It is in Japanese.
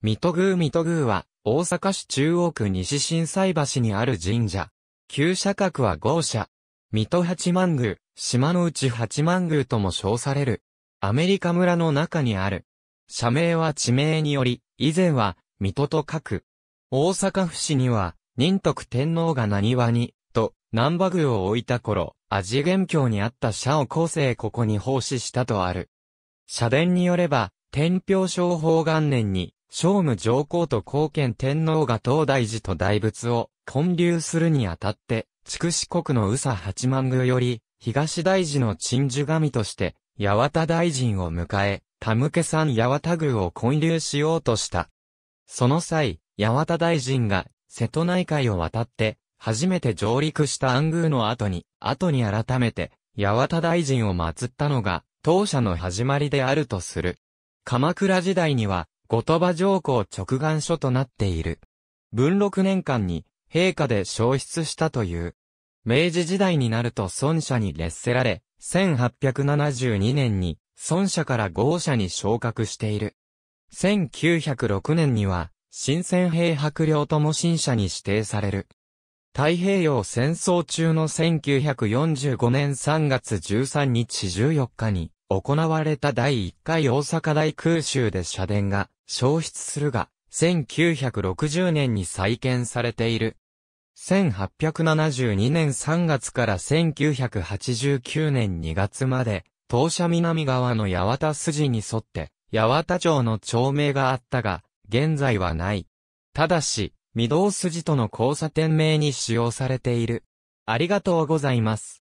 水戸宮水戸宮は、大阪市中央区西新斎橋にある神社。旧社格は豪社。水戸八幡宮、島の内八幡宮とも称される。アメリカ村の中にある。社名は地名により、以前は、水戸と書く。大阪府市には、仁徳天皇が何和に、と、南波宮を置いた頃、味元教にあった社を後世ここに奉仕したとある。社殿によれば、天平商法元年に、聖武上皇と皇権天皇が東大寺と大仏を建立するにあたって、筑紫国の宇佐八幡宮より、東大寺の鎮守神として、八幡大臣を迎え、田向さん八幡宮を建立しようとした。その際、八幡大臣が、瀬戸内海を渡って、初めて上陸した暗宮の後に、後に改めて、八幡大臣を祀ったのが、当社の始まりであるとする。鎌倉時代には、後鳥羽上皇直眼書となっている。文禄年間に、陛下で消失したという。明治時代になると孫社に劣せられ、1872年に、孫社から豪社に昇格している。1906年には、新鮮兵白領とも新社に指定される。太平洋戦争中の1945年3月13日14日に行われた第1回大阪大空襲で社殿が消失するが、1960年に再建されている。1872年3月から1989年2月まで、当社南側の八幡筋に沿って、八幡町の町名があったが、現在はない。ただし、御堂筋との交差点名に使用されている。ありがとうございます。